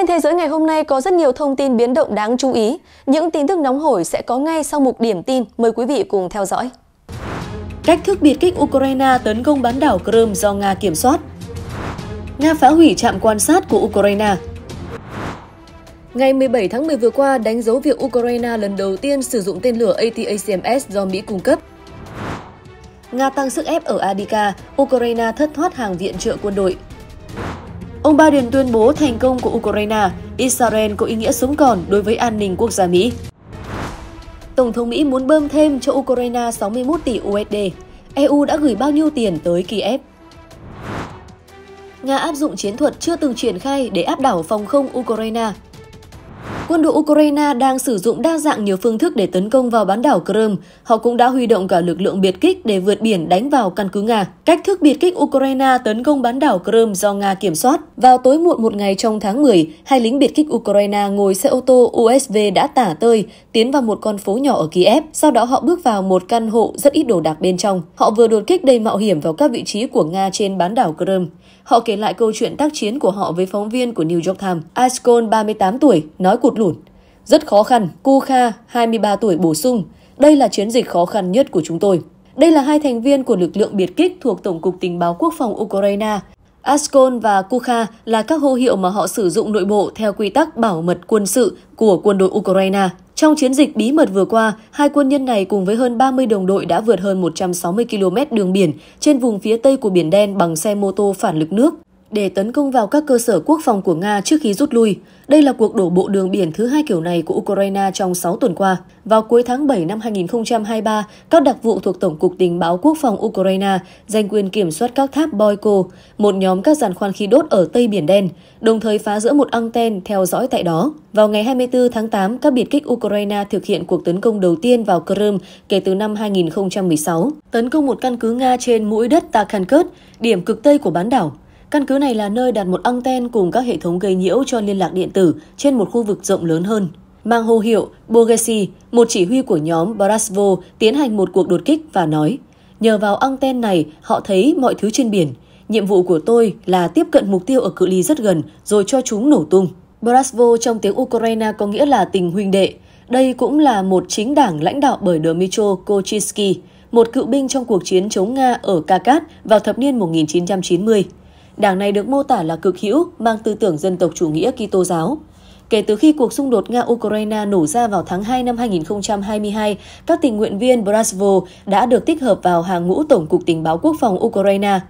Trên thế giới ngày hôm nay có rất nhiều thông tin biến động đáng chú ý. Những tin tức nóng hổi sẽ có ngay sau mục điểm tin. Mời quý vị cùng theo dõi. Cách thức biệt kích Ukraine tấn công bán đảo Crimea do Nga kiểm soát. Nga phá hủy trạm quan sát của Ukraine. Ngày 17 tháng 10 vừa qua, đánh dấu việc Ukraine lần đầu tiên sử dụng tên lửa ATACMS do Mỹ cung cấp. Nga tăng sức ép ở Adika, Ukraine thất thoát hàng viện trợ quân đội. Ông Biden tuyên bố thành công của Ukraine, Israel có ý nghĩa sống còn đối với an ninh quốc gia Mỹ. Tổng thống Mỹ muốn bơm thêm cho Ukraine 61 tỷ USD. EU đã gửi bao nhiêu tiền tới Kiev? Nga áp dụng chiến thuật chưa từng triển khai để áp đảo phòng không Ukraine quân đội Ukraine đang sử dụng đa dạng nhiều phương thức để tấn công vào bán đảo Crimea. Họ cũng đã huy động cả lực lượng biệt kích để vượt biển đánh vào căn cứ Nga. Cách thức biệt kích Ukraine tấn công bán đảo Crimea do Nga kiểm soát. Vào tối muộn một ngày trong tháng 10, hai lính biệt kích Ukraine ngồi xe ô tô USV đã tả tơi, tiến vào một con phố nhỏ ở Kiev. Sau đó họ bước vào một căn hộ rất ít đồ đạc bên trong. Họ vừa đột kích đầy mạo hiểm vào các vị trí của Nga trên bán đảo Crimea. Họ kể lại câu chuyện tác chiến của họ với phóng viên của New York Times. Ascon 38 tuổi, nói cụt lụt. Rất khó khăn, Cu Kha, 23 tuổi bổ sung, đây là chiến dịch khó khăn nhất của chúng tôi. Đây là hai thành viên của lực lượng biệt kích thuộc Tổng cục Tình báo Quốc phòng Ukraine. Askol và Kukha là các hô hiệu mà họ sử dụng nội bộ theo quy tắc bảo mật quân sự của quân đội Ukraine. Trong chiến dịch bí mật vừa qua, hai quân nhân này cùng với hơn 30 đồng đội đã vượt hơn 160 km đường biển trên vùng phía tây của Biển Đen bằng xe mô tô phản lực nước để tấn công vào các cơ sở quốc phòng của Nga trước khi rút lui. Đây là cuộc đổ bộ đường biển thứ hai kiểu này của Ukraine trong 6 tuần qua. Vào cuối tháng 7 năm 2023, các đặc vụ thuộc Tổng cục Tình báo Quốc phòng Ukraine giành quyền kiểm soát các tháp Boyko, một nhóm các giàn khoan khí đốt ở Tây Biển Đen, đồng thời phá rỡ một anten theo dõi tại đó. Vào ngày 24 tháng 8, các biệt kích Ukraine thực hiện cuộc tấn công đầu tiên vào Crimea kể từ năm 2016, tấn công một căn cứ Nga trên mũi đất Takhankert, điểm cực Tây của bán đảo. Căn cứ này là nơi đặt một anten cùng các hệ thống gây nhiễu cho liên lạc điện tử trên một khu vực rộng lớn hơn. Mang hô hiệu Bogesi, một chỉ huy của nhóm Brasvo tiến hành một cuộc đột kích và nói Nhờ vào anten này, họ thấy mọi thứ trên biển. Nhiệm vụ của tôi là tiếp cận mục tiêu ở cự ly rất gần rồi cho chúng nổ tung. Brasvo trong tiếng Ukraine có nghĩa là tình huynh đệ. Đây cũng là một chính đảng lãnh đạo bởi Dmitro Kochinsky, một cựu binh trong cuộc chiến chống Nga ở Kakat vào thập niên 1990 đảng này được mô tả là cực hữu, mang tư tưởng dân tộc chủ nghĩa Kitô giáo. Kể từ khi cuộc xung đột Nga-Ukraine nổ ra vào tháng 2 năm 2022, các tình nguyện viên Brasvo đã được tích hợp vào hàng ngũ Tổng cục Tình báo Quốc phòng Ukraine.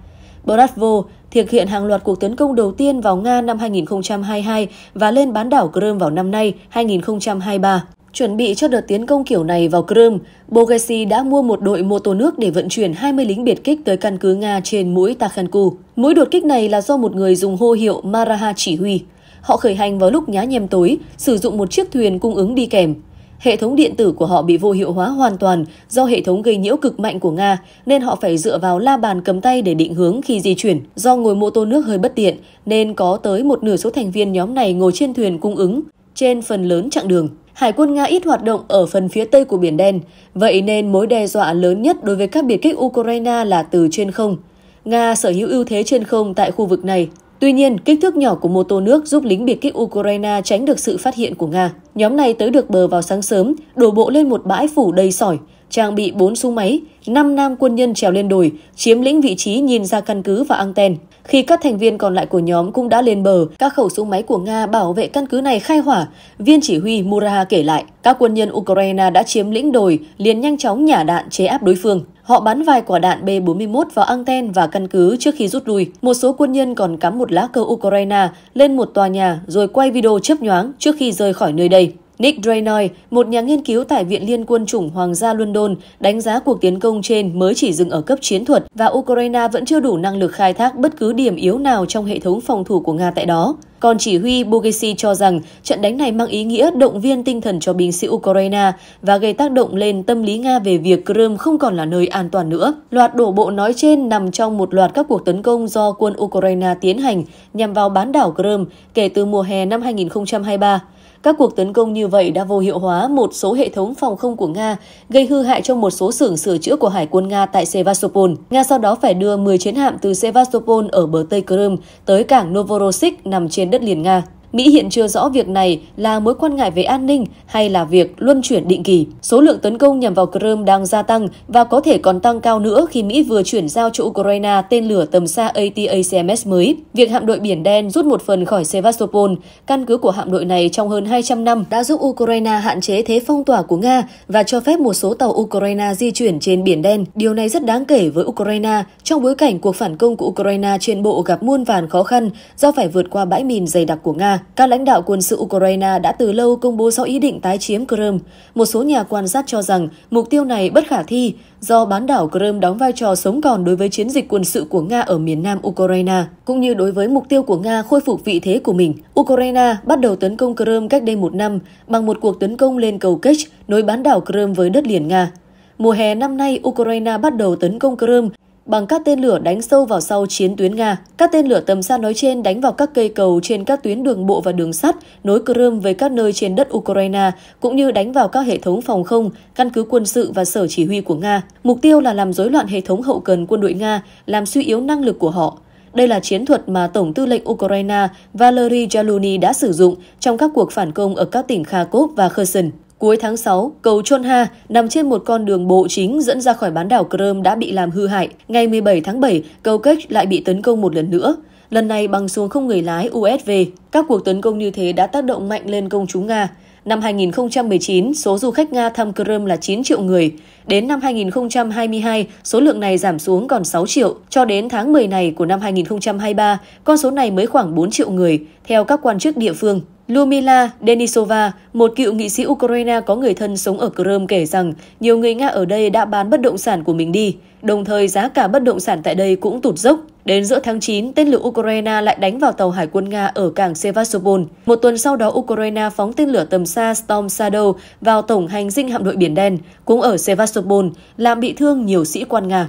Brasvo thực hiện hàng loạt cuộc tấn công đầu tiên vào Nga năm 2022 và lên bán đảo Crimea vào năm nay 2023. Chuẩn bị cho đợt tiến công kiểu này vào Crimea, Bogesi đã mua một đội mô tô nước để vận chuyển 20 lính biệt kích tới căn cứ Nga trên mũi Takhanku. Mũi đột kích này là do một người dùng hô hiệu Maraha chỉ huy. Họ khởi hành vào lúc nhá nhem tối, sử dụng một chiếc thuyền cung ứng đi kèm. Hệ thống điện tử của họ bị vô hiệu hóa hoàn toàn do hệ thống gây nhiễu cực mạnh của Nga, nên họ phải dựa vào la bàn cầm tay để định hướng khi di chuyển. Do ngồi mô tô nước hơi bất tiện, nên có tới một nửa số thành viên nhóm này ngồi trên thuyền cung ứng. Trên phần lớn chặng đường, Hải quân Nga ít hoạt động ở phần phía tây của Biển Đen, vậy nên mối đe dọa lớn nhất đối với các biệt kích Ukraine là từ trên không. Nga sở hữu ưu thế trên không tại khu vực này. Tuy nhiên, kích thước nhỏ của mô tô nước giúp lính biệt kích Ukraine tránh được sự phát hiện của Nga. Nhóm này tới được bờ vào sáng sớm, đổ bộ lên một bãi phủ đầy sỏi, trang bị 4 súng máy, 5 nam quân nhân trèo lên đồi, chiếm lĩnh vị trí nhìn ra căn cứ và anten. Khi các thành viên còn lại của nhóm cũng đã lên bờ, các khẩu súng máy của Nga bảo vệ căn cứ này khai hỏa. Viên chỉ huy Muraha kể lại, các quân nhân Ukraine đã chiếm lĩnh đồi, liền nhanh chóng nhả đạn chế áp đối phương. Họ bắn vài quả đạn B-41 vào anten và căn cứ trước khi rút lui. Một số quân nhân còn cắm một lá cờ Ukraine lên một tòa nhà rồi quay video chớp nhoáng trước khi rời khỏi nơi đây. Nick Drainoy, một nhà nghiên cứu tại Viện Liên quân chủng Hoàng gia London, đánh giá cuộc tiến công trên mới chỉ dừng ở cấp chiến thuật và Ukraine vẫn chưa đủ năng lực khai thác bất cứ điểm yếu nào trong hệ thống phòng thủ của Nga tại đó. Còn chỉ huy Bogesi cho rằng trận đánh này mang ý nghĩa động viên tinh thần cho binh sĩ Ukraine và gây tác động lên tâm lý Nga về việc Crimea không còn là nơi an toàn nữa. Loạt đổ bộ nói trên nằm trong một loạt các cuộc tấn công do quân Ukraine tiến hành nhằm vào bán đảo Crimea kể từ mùa hè năm 2023. Các cuộc tấn công như vậy đã vô hiệu hóa một số hệ thống phòng không của Nga, gây hư hại cho một số xưởng sửa chữa của Hải quân Nga tại Sevastopol. Nga sau đó phải đưa 10 chiến hạm từ Sevastopol ở bờ Tây Crimea tới cảng Novorossiysk nằm trên đất liền Nga. Mỹ hiện chưa rõ việc này là mối quan ngại về an ninh hay là việc luân chuyển định kỳ. Số lượng tấn công nhằm vào Crimea đang gia tăng và có thể còn tăng cao nữa khi Mỹ vừa chuyển giao cho Ukraine tên lửa tầm xa ATACMS mới. Việc hạm đội Biển Đen rút một phần khỏi Sevastopol, căn cứ của hạm đội này trong hơn 200 năm đã giúp Ukraine hạn chế thế phong tỏa của Nga và cho phép một số tàu Ukraine di chuyển trên Biển Đen. Điều này rất đáng kể với Ukraine trong bối cảnh cuộc phản công của Ukraine trên bộ gặp muôn vàn khó khăn do phải vượt qua bãi mìn dày đặc của Nga các lãnh đạo quân sự Ukraine đã từ lâu công bố rõ ý định tái chiếm Crimea. Một số nhà quan sát cho rằng mục tiêu này bất khả thi do bán đảo Crimea đóng vai trò sống còn đối với chiến dịch quân sự của Nga ở miền nam Ukraine, cũng như đối với mục tiêu của Nga khôi phục vị thế của mình. Ukraine bắt đầu tấn công Crimea cách đây một năm bằng một cuộc tấn công lên cầu Kerch nối bán đảo Crimea với đất liền Nga. Mùa hè năm nay, Ukraine bắt đầu tấn công Crimea bằng các tên lửa đánh sâu vào sau chiến tuyến Nga. Các tên lửa tầm xa nói trên đánh vào các cây cầu trên các tuyến đường bộ và đường sắt nối Crimea với các nơi trên đất Ukraine, cũng như đánh vào các hệ thống phòng không, căn cứ quân sự và sở chỉ huy của Nga. Mục tiêu là làm rối loạn hệ thống hậu cần quân đội Nga, làm suy yếu năng lực của họ. Đây là chiến thuật mà Tổng tư lệnh Ukraine Valery Zaluzny đã sử dụng trong các cuộc phản công ở các tỉnh Kharkov và Kherson. Cuối tháng 6, cầu Chon Ha nằm trên một con đường bộ chính dẫn ra khỏi bán đảo Crimea đã bị làm hư hại. Ngày 17 tháng 7, cầu Kech lại bị tấn công một lần nữa. Lần này bằng xuống không người lái USV. Các cuộc tấn công như thế đã tác động mạnh lên công chúng Nga. Năm 2019, số du khách Nga thăm Crimea là 9 triệu người. Đến năm 2022, số lượng này giảm xuống còn 6 triệu. Cho đến tháng 10 này của năm 2023, con số này mới khoảng 4 triệu người, theo các quan chức địa phương. Lumila Denisova, một cựu nghị sĩ Ukraine có người thân sống ở Crimea kể rằng nhiều người Nga ở đây đã bán bất động sản của mình đi, đồng thời giá cả bất động sản tại đây cũng tụt dốc. Đến giữa tháng 9, tên lửa Ukraine lại đánh vào tàu hải quân Nga ở cảng Sevastopol. Một tuần sau đó, Ukraine phóng tên lửa tầm xa Storm Shadow vào tổng hành dinh hạm đội Biển Đen, cũng ở Sevastopol, làm bị thương nhiều sĩ quan Nga.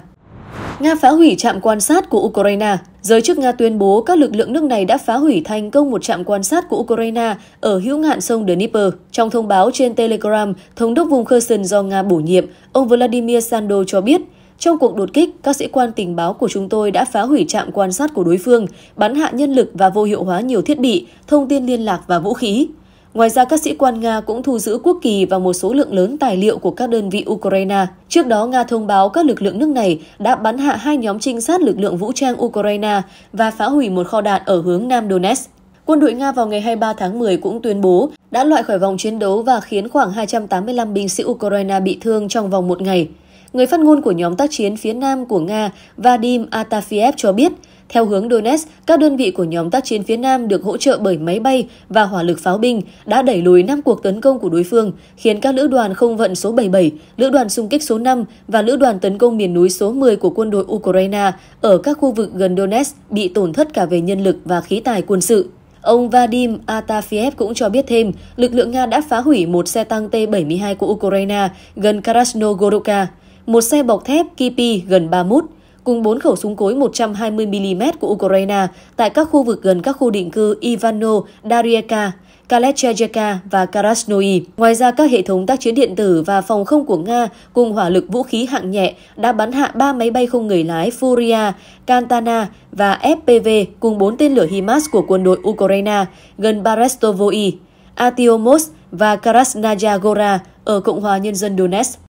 Nga phá hủy trạm quan sát của Ukraine. Giới chức Nga tuyên bố các lực lượng nước này đã phá hủy thành công một trạm quan sát của Ukraine ở hữu ngạn sông Dnipro. Trong thông báo trên Telegram, Thống đốc vùng Kherson do Nga bổ nhiệm, ông Vladimir Sando cho biết, trong cuộc đột kích, các sĩ quan tình báo của chúng tôi đã phá hủy trạm quan sát của đối phương, bắn hạ nhân lực và vô hiệu hóa nhiều thiết bị, thông tin liên lạc và vũ khí. Ngoài ra, các sĩ quan Nga cũng thu giữ quốc kỳ và một số lượng lớn tài liệu của các đơn vị Ukraine. Trước đó, Nga thông báo các lực lượng nước này đã bắn hạ hai nhóm trinh sát lực lượng vũ trang Ukraine và phá hủy một kho đạn ở hướng Nam Donetsk. Quân đội Nga vào ngày 23 tháng 10 cũng tuyên bố đã loại khỏi vòng chiến đấu và khiến khoảng 285 binh sĩ Ukraine bị thương trong vòng một ngày. Người phát ngôn của nhóm tác chiến phía Nam của Nga Vadim Atafiev cho biết – theo hướng Donetsk, các đơn vị của nhóm tác chiến phía Nam được hỗ trợ bởi máy bay và hỏa lực pháo binh đã đẩy lùi 5 cuộc tấn công của đối phương, khiến các lữ đoàn không vận số 77, lữ đoàn xung kích số 5 và lữ đoàn tấn công miền núi số 10 của quân đội Ukraine ở các khu vực gần Donetsk bị tổn thất cả về nhân lực và khí tài quân sự. Ông Vadim Atafiev cũng cho biết thêm, lực lượng Nga đã phá hủy một xe tăng T-72 của Ukraine gần Krasnogorivka, một xe bọc thép Kipi gần Bamut, cùng 4 khẩu súng cối 120mm của Ukraine tại các khu vực gần các khu định cư Ivano, Daryeka, Kalechevka và Krasnoi. Ngoài ra, các hệ thống tác chiến điện tử và phòng không của Nga cùng hỏa lực vũ khí hạng nhẹ đã bắn hạ 3 máy bay không người lái Furia, Cantana và FPV cùng 4 tên lửa HIMARS của quân đội Ukraine gần Barestovoi, Atiomos và Krasnaya Gora ở Cộng hòa Nhân dân Donetsk.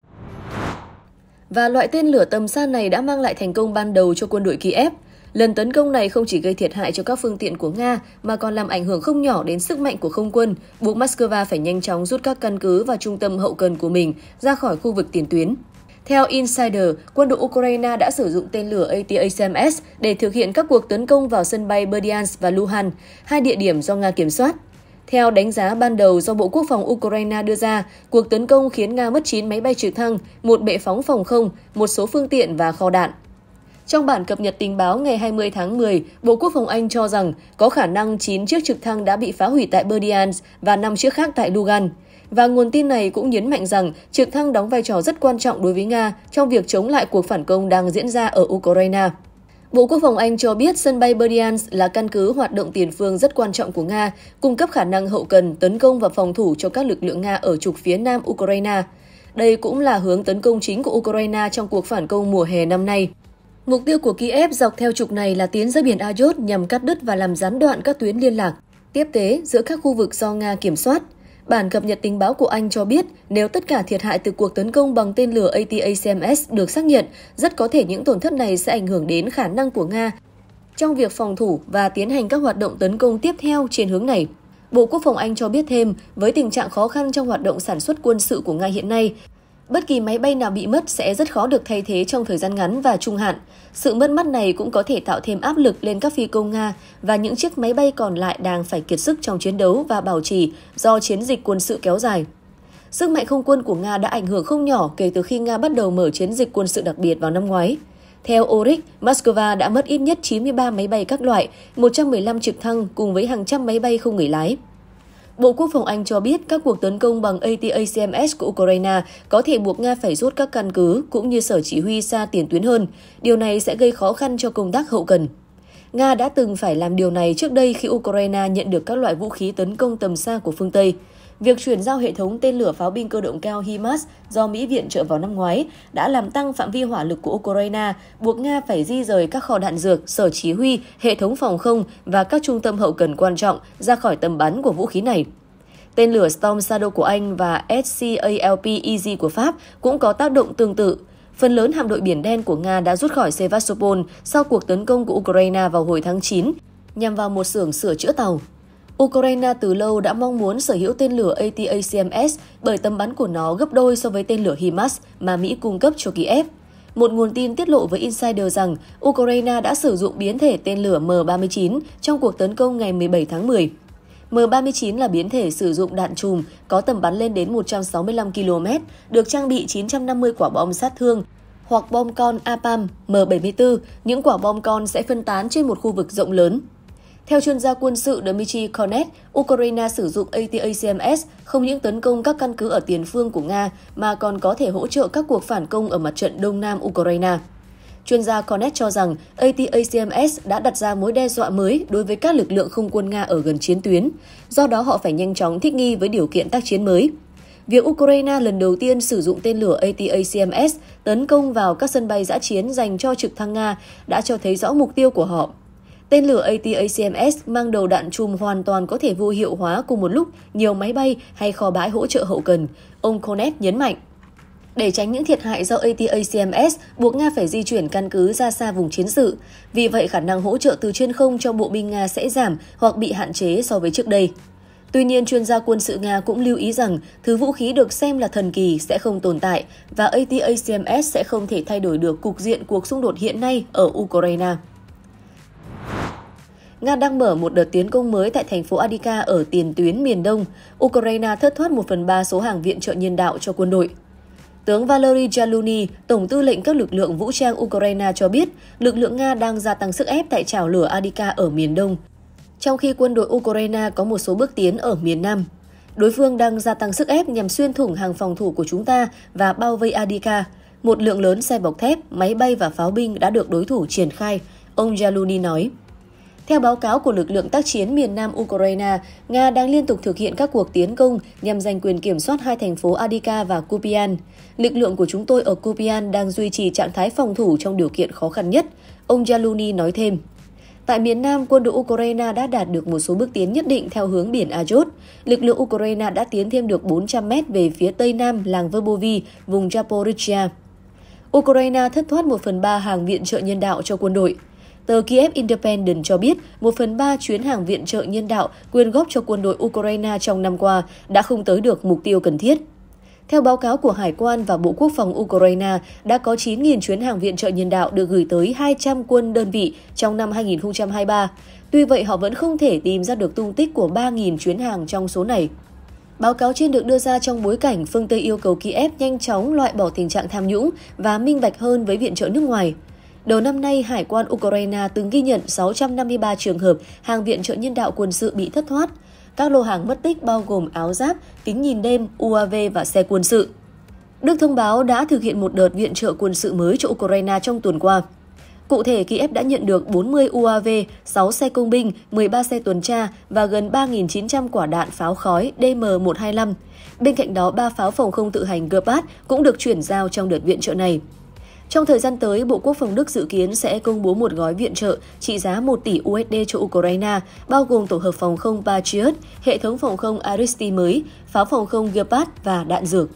Và loại tên lửa tầm xa này đã mang lại thành công ban đầu cho quân đội Kiev. Lần tấn công này không chỉ gây thiệt hại cho các phương tiện của Nga mà còn làm ảnh hưởng không nhỏ đến sức mạnh của không quân, buộc Moscow phải nhanh chóng rút các căn cứ và trung tâm hậu cần của mình ra khỏi khu vực tiền tuyến. Theo Insider, quân đội Ukraine đã sử dụng tên lửa ATACMS để thực hiện các cuộc tấn công vào sân bay Berdyansk và Luhansk, hai địa điểm do Nga kiểm soát. Theo đánh giá ban đầu do Bộ Quốc phòng Ukraine đưa ra, cuộc tấn công khiến Nga mất 9 máy bay trực thăng, một bệ phóng phòng không, một số phương tiện và kho đạn. Trong bản cập nhật tình báo ngày 20 tháng 10, Bộ Quốc phòng Anh cho rằng có khả năng 9 chiếc trực thăng đã bị phá hủy tại Berdyansk và 5 chiếc khác tại Lugan. Và nguồn tin này cũng nhấn mạnh rằng trực thăng đóng vai trò rất quan trọng đối với Nga trong việc chống lại cuộc phản công đang diễn ra ở Ukraine. Bộ Quốc phòng Anh cho biết sân bay Berdyansk là căn cứ hoạt động tiền phương rất quan trọng của Nga, cung cấp khả năng hậu cần, tấn công và phòng thủ cho các lực lượng Nga ở trục phía nam Ukraine. Đây cũng là hướng tấn công chính của Ukraine trong cuộc phản công mùa hè năm nay. Mục tiêu của Kiev dọc theo trục này là tiến ra biển Azov nhằm cắt đứt và làm gián đoạn các tuyến liên lạc, tiếp tế giữa các khu vực do Nga kiểm soát. Bản cập nhật tình báo của Anh cho biết nếu tất cả thiệt hại từ cuộc tấn công bằng tên lửa ATACMS được xác nhận, rất có thể những tổn thất này sẽ ảnh hưởng đến khả năng của Nga trong việc phòng thủ và tiến hành các hoạt động tấn công tiếp theo trên hướng này. Bộ Quốc phòng Anh cho biết thêm, với tình trạng khó khăn trong hoạt động sản xuất quân sự của Nga hiện nay, Bất kỳ máy bay nào bị mất sẽ rất khó được thay thế trong thời gian ngắn và trung hạn. Sự mất mát này cũng có thể tạo thêm áp lực lên các phi công Nga và những chiếc máy bay còn lại đang phải kiệt sức trong chiến đấu và bảo trì do chiến dịch quân sự kéo dài. Sức mạnh không quân của Nga đã ảnh hưởng không nhỏ kể từ khi Nga bắt đầu mở chiến dịch quân sự đặc biệt vào năm ngoái. Theo Oryx, Moscow đã mất ít nhất 93 máy bay các loại, 115 trực thăng cùng với hàng trăm máy bay không người lái. Bộ Quốc phòng Anh cho biết các cuộc tấn công bằng ATACMS của Ukraine có thể buộc Nga phải rút các căn cứ cũng như sở chỉ huy xa tiền tuyến hơn. Điều này sẽ gây khó khăn cho công tác hậu cần. Nga đã từng phải làm điều này trước đây khi Ukraine nhận được các loại vũ khí tấn công tầm xa của phương Tây. Việc chuyển giao hệ thống tên lửa pháo binh cơ động cao HIMARS do Mỹ viện trợ vào năm ngoái đã làm tăng phạm vi hỏa lực của Ukraine, buộc Nga phải di rời các kho đạn dược, sở chỉ huy, hệ thống phòng không và các trung tâm hậu cần quan trọng ra khỏi tầm bắn của vũ khí này. Tên lửa Storm Shadow của Anh và SCALP Easy của Pháp cũng có tác động tương tự. Phần lớn hạm đội Biển Đen của Nga đã rút khỏi Sevastopol sau cuộc tấn công của Ukraine vào hồi tháng 9, nhằm vào một xưởng sửa chữa tàu. Ukraine từ lâu đã mong muốn sở hữu tên lửa ATACMS bởi tầm bắn của nó gấp đôi so với tên lửa HIMARS mà Mỹ cung cấp cho Kiev. Một nguồn tin tiết lộ với Insider rằng Ukraine đã sử dụng biến thể tên lửa M39 trong cuộc tấn công ngày 17 tháng 10. M39 là biến thể sử dụng đạn chùm có tầm bắn lên đến 165 km, được trang bị 950 quả bom sát thương hoặc bom con APAM M74, những quả bom con sẽ phân tán trên một khu vực rộng lớn. Theo chuyên gia quân sự Dmitry Konet, Ukraine sử dụng ATACMS không những tấn công các căn cứ ở tiền phương của Nga mà còn có thể hỗ trợ các cuộc phản công ở mặt trận đông nam Ukraine. Chuyên gia Konet cho rằng ATACMS đã đặt ra mối đe dọa mới đối với các lực lượng không quân Nga ở gần chiến tuyến, do đó họ phải nhanh chóng thích nghi với điều kiện tác chiến mới. Việc Ukraine lần đầu tiên sử dụng tên lửa ATACMS tấn công vào các sân bay giã chiến dành cho trực thăng Nga đã cho thấy rõ mục tiêu của họ Tên lửa ATACMS mang đầu đạn chùm hoàn toàn có thể vô hiệu hóa cùng một lúc nhiều máy bay hay kho bãi hỗ trợ hậu cần, ông Konev nhấn mạnh. Để tránh những thiệt hại do ATACMS, buộc Nga phải di chuyển căn cứ ra xa vùng chiến sự. Vì vậy, khả năng hỗ trợ từ trên không cho bộ binh Nga sẽ giảm hoặc bị hạn chế so với trước đây. Tuy nhiên, chuyên gia quân sự Nga cũng lưu ý rằng thứ vũ khí được xem là thần kỳ sẽ không tồn tại và ATACMS sẽ không thể thay đổi được cục diện cuộc xung đột hiện nay ở Ukraine. Nga đang mở một đợt tiến công mới tại thành phố Adika ở tiền tuyến miền đông. Ukraine thất thoát 1 phần 3 số hàng viện trợ nhân đạo cho quân đội. Tướng Valery Jaluny, Tổng tư lệnh các lực lượng vũ trang Ukraine cho biết, lực lượng Nga đang gia tăng sức ép tại trào lửa Adika ở miền đông, trong khi quân đội Ukraine có một số bước tiến ở miền nam. Đối phương đang gia tăng sức ép nhằm xuyên thủng hàng phòng thủ của chúng ta và bao vây Adika. Một lượng lớn xe bọc thép, máy bay và pháo binh đã được đối thủ triển khai, ông Jaluny nói. Theo báo cáo của lực lượng tác chiến miền Nam Ukraine, Nga đang liên tục thực hiện các cuộc tiến công nhằm giành quyền kiểm soát hai thành phố Adika và Kupian. Lực lượng của chúng tôi ở Kupian đang duy trì trạng thái phòng thủ trong điều kiện khó khăn nhất, ông Yaluni nói thêm. Tại miền Nam, quân đội Ukraine đã đạt được một số bước tiến nhất định theo hướng biển Azov. Lực lượng Ukraine đã tiến thêm được 400 mét về phía tây nam làng Verbovi, vùng Zaporizhia. Ukraine thất thoát 1 phần 3 hàng viện trợ nhân đạo cho quân đội. Tờ Kiev Independent cho biết, một phần ba chuyến hàng viện trợ nhân đạo quyên góp cho quân đội Ukraine trong năm qua đã không tới được mục tiêu cần thiết. Theo báo cáo của Hải quan và Bộ Quốc phòng Ukraine, đã có 9.000 chuyến hàng viện trợ nhân đạo được gửi tới 200 quân đơn vị trong năm 2023. Tuy vậy, họ vẫn không thể tìm ra được tung tích của 3.000 chuyến hàng trong số này. Báo cáo trên được đưa ra trong bối cảnh phương Tây yêu cầu Kiev nhanh chóng loại bỏ tình trạng tham nhũng và minh bạch hơn với viện trợ nước ngoài. Đầu năm nay, Hải quan Ukraine từng ghi nhận 653 trường hợp hàng viện trợ nhân đạo quân sự bị thất thoát. Các lô hàng mất tích bao gồm áo giáp, kính nhìn đêm, UAV và xe quân sự. Đức thông báo đã thực hiện một đợt viện trợ quân sự mới cho Ukraine trong tuần qua. Cụ thể, Kiev đã nhận được 40 UAV, 6 xe công binh, 13 xe tuần tra và gần 3.900 quả đạn pháo khói DM-125. Bên cạnh đó, 3 pháo phòng không tự hành Gepard cũng được chuyển giao trong đợt viện trợ này. Trong thời gian tới, Bộ Quốc phòng Đức dự kiến sẽ công bố một gói viện trợ trị giá 1 tỷ USD cho Ukraine, bao gồm tổ hợp phòng không Patriot, hệ thống phòng không Aristi mới, pháo phòng không Gepard và đạn dược.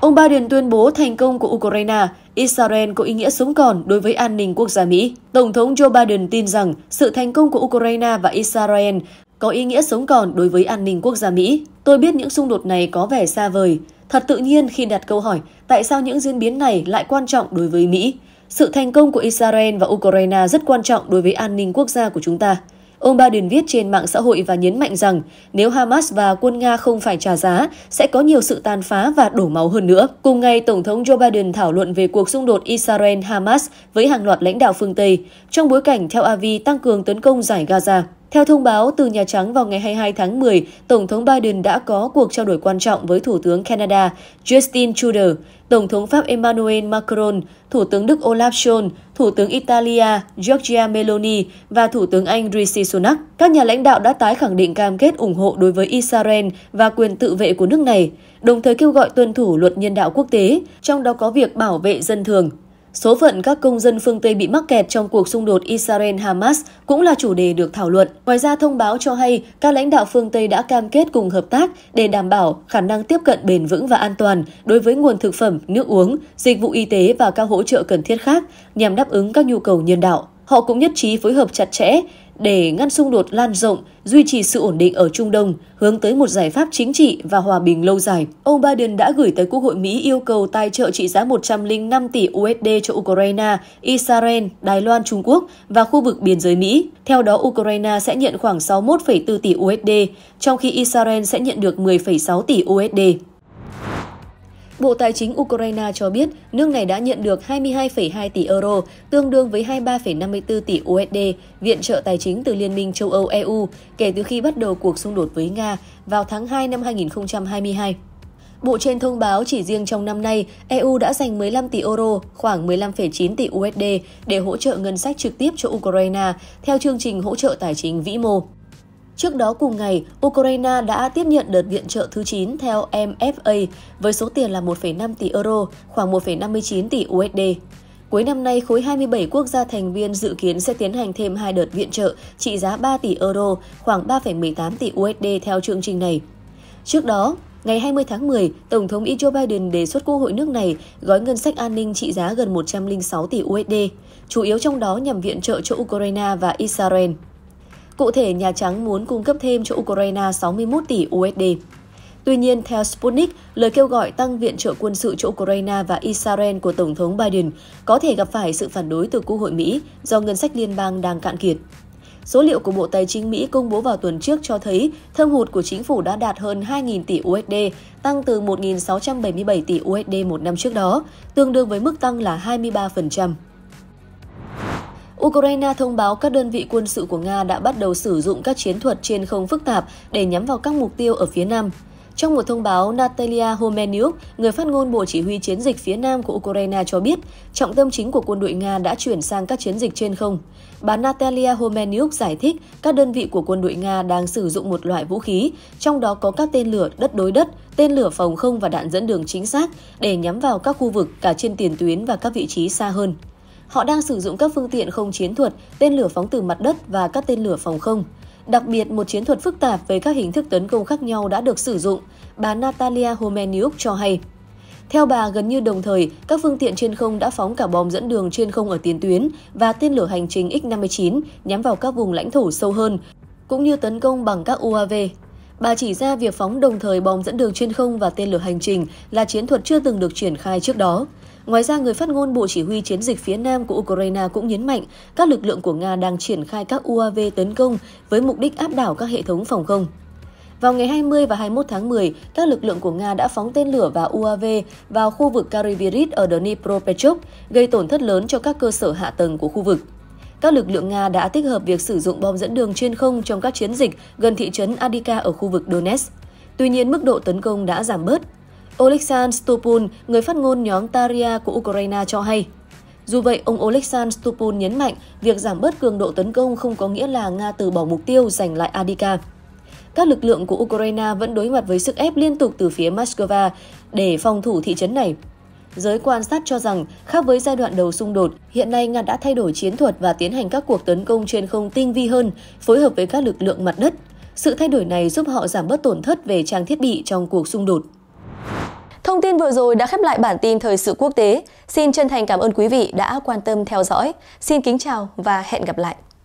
Ông Biden tuyên bố thành công của Ukraine, Israel có ý nghĩa sống còn đối với an ninh quốc gia Mỹ. Tổng thống Joe Biden tin rằng sự thành công của Ukraine và Israel có ý nghĩa sống còn đối với an ninh quốc gia Mỹ. Tôi biết những xung đột này có vẻ xa vời, Thật tự nhiên khi đặt câu hỏi tại sao những diễn biến này lại quan trọng đối với Mỹ. Sự thành công của Israel và Ukraine rất quan trọng đối với an ninh quốc gia của chúng ta. Ông Biden viết trên mạng xã hội và nhấn mạnh rằng nếu Hamas và quân Nga không phải trả giá, sẽ có nhiều sự tàn phá và đổ máu hơn nữa. Cùng ngày, Tổng thống Joe Biden thảo luận về cuộc xung đột Israel-Hamas với hàng loạt lãnh đạo phương Tây, trong bối cảnh theo Avi tăng cường tấn công giải Gaza. Theo thông báo từ Nhà Trắng vào ngày 22 tháng 10, Tổng thống Biden đã có cuộc trao đổi quan trọng với Thủ tướng Canada Justin Trudeau, Tổng thống Pháp Emmanuel Macron, Thủ tướng Đức Olaf Scholz, Thủ tướng Italia Giorgia Meloni và Thủ tướng Anh Rishi Sunak. Các nhà lãnh đạo đã tái khẳng định cam kết ủng hộ đối với Israel và quyền tự vệ của nước này, đồng thời kêu gọi tuân thủ luật nhân đạo quốc tế, trong đó có việc bảo vệ dân thường. Số phận các công dân phương Tây bị mắc kẹt trong cuộc xung đột Israel-Hamas cũng là chủ đề được thảo luận. Ngoài ra, thông báo cho hay các lãnh đạo phương Tây đã cam kết cùng hợp tác để đảm bảo khả năng tiếp cận bền vững và an toàn đối với nguồn thực phẩm, nước uống, dịch vụ y tế và các hỗ trợ cần thiết khác nhằm đáp ứng các nhu cầu nhân đạo. Họ cũng nhất trí phối hợp chặt chẽ để ngăn xung đột lan rộng, duy trì sự ổn định ở Trung Đông, hướng tới một giải pháp chính trị và hòa bình lâu dài. Ông Biden đã gửi tới Quốc hội Mỹ yêu cầu tài trợ trị giá 105 tỷ USD cho Ukraine, Israel, Đài Loan, Trung Quốc và khu vực biên giới Mỹ. Theo đó, Ukraine sẽ nhận khoảng 61,4 tỷ USD, trong khi Israel sẽ nhận được 10,6 tỷ USD. Bộ Tài chính Ukraine cho biết nước này đã nhận được 22,2 tỷ euro, tương đương với 23,54 tỷ USD, viện trợ tài chính từ Liên minh châu Âu EU kể từ khi bắt đầu cuộc xung đột với Nga vào tháng 2 năm 2022. Bộ trên thông báo chỉ riêng trong năm nay, EU đã dành 15 tỷ euro, khoảng 15,9 tỷ USD để hỗ trợ ngân sách trực tiếp cho Ukraine theo chương trình hỗ trợ tài chính vĩ mô. Trước đó cùng ngày, Ukraine đã tiếp nhận đợt viện trợ thứ 9 theo MFA với số tiền là 1,5 tỷ euro, khoảng 1,59 tỷ USD. Cuối năm nay, khối 27 quốc gia thành viên dự kiến sẽ tiến hành thêm hai đợt viện trợ trị giá 3 tỷ euro, khoảng 3,18 tỷ USD theo chương trình này. Trước đó, Ngày 20 tháng 10, Tổng thống Joe Biden đề xuất Quốc hội nước này gói ngân sách an ninh trị giá gần 106 tỷ USD, chủ yếu trong đó nhằm viện trợ cho Ukraine và Israel. Cụ thể, Nhà Trắng muốn cung cấp thêm cho Ukraine 61 tỷ USD. Tuy nhiên, theo Sputnik, lời kêu gọi tăng viện trợ quân sự cho Ukraine và Israel của Tổng thống Biden có thể gặp phải sự phản đối từ Quốc hội Mỹ do ngân sách liên bang đang cạn kiệt. Số liệu của Bộ Tài chính Mỹ công bố vào tuần trước cho thấy thâm hụt của chính phủ đã đạt hơn 2.000 tỷ USD, tăng từ 1.677 tỷ USD một năm trước đó, tương đương với mức tăng là 23%. Ukraine thông báo các đơn vị quân sự của Nga đã bắt đầu sử dụng các chiến thuật trên không phức tạp để nhắm vào các mục tiêu ở phía Nam. Trong một thông báo, Natalia Homeniuk, người phát ngôn Bộ Chỉ huy Chiến dịch phía Nam của Ukraine cho biết, trọng tâm chính của quân đội Nga đã chuyển sang các chiến dịch trên không. Bà Natalia Homeniuk giải thích các đơn vị của quân đội Nga đang sử dụng một loại vũ khí, trong đó có các tên lửa đất đối đất, tên lửa phòng không và đạn dẫn đường chính xác để nhắm vào các khu vực cả trên tiền tuyến và các vị trí xa hơn. Họ đang sử dụng các phương tiện không chiến thuật, tên lửa phóng từ mặt đất và các tên lửa phòng không. Đặc biệt, một chiến thuật phức tạp với các hình thức tấn công khác nhau đã được sử dụng, bà Natalia Homeniuk cho hay. Theo bà, gần như đồng thời, các phương tiện trên không đã phóng cả bom dẫn đường trên không ở tiền tuyến và tên lửa hành trình X-59 nhắm vào các vùng lãnh thổ sâu hơn, cũng như tấn công bằng các UAV Bà chỉ ra việc phóng đồng thời bom dẫn đường trên không và tên lửa hành trình là chiến thuật chưa từng được triển khai trước đó. Ngoài ra, người phát ngôn Bộ Chỉ huy Chiến dịch phía Nam của Ukraine cũng nhấn mạnh các lực lượng của Nga đang triển khai các UAV tấn công với mục đích áp đảo các hệ thống phòng không. Vào ngày 20 và 21 tháng 10, các lực lượng của Nga đã phóng tên lửa và UAV vào khu vực Karivirit ở Dnipropetrovsk, gây tổn thất lớn cho các cơ sở hạ tầng của khu vực các lực lượng Nga đã tích hợp việc sử dụng bom dẫn đường trên không trong các chiến dịch gần thị trấn Adika ở khu vực Donetsk. Tuy nhiên, mức độ tấn công đã giảm bớt. Oleksandr Stopun, người phát ngôn nhóm Taria của Ukraine cho hay, dù vậy, ông Oleksandr Stupun nhấn mạnh việc giảm bớt cường độ tấn công không có nghĩa là Nga từ bỏ mục tiêu giành lại Adika. Các lực lượng của Ukraine vẫn đối mặt với sức ép liên tục từ phía Moscow để phòng thủ thị trấn này. Giới quan sát cho rằng, khác với giai đoạn đầu xung đột, hiện nay Nga đã thay đổi chiến thuật và tiến hành các cuộc tấn công trên không tinh vi hơn, phối hợp với các lực lượng mặt đất. Sự thay đổi này giúp họ giảm bớt tổn thất về trang thiết bị trong cuộc xung đột. Thông tin vừa rồi đã khép lại bản tin thời sự quốc tế. Xin chân thành cảm ơn quý vị đã quan tâm theo dõi. Xin kính chào và hẹn gặp lại.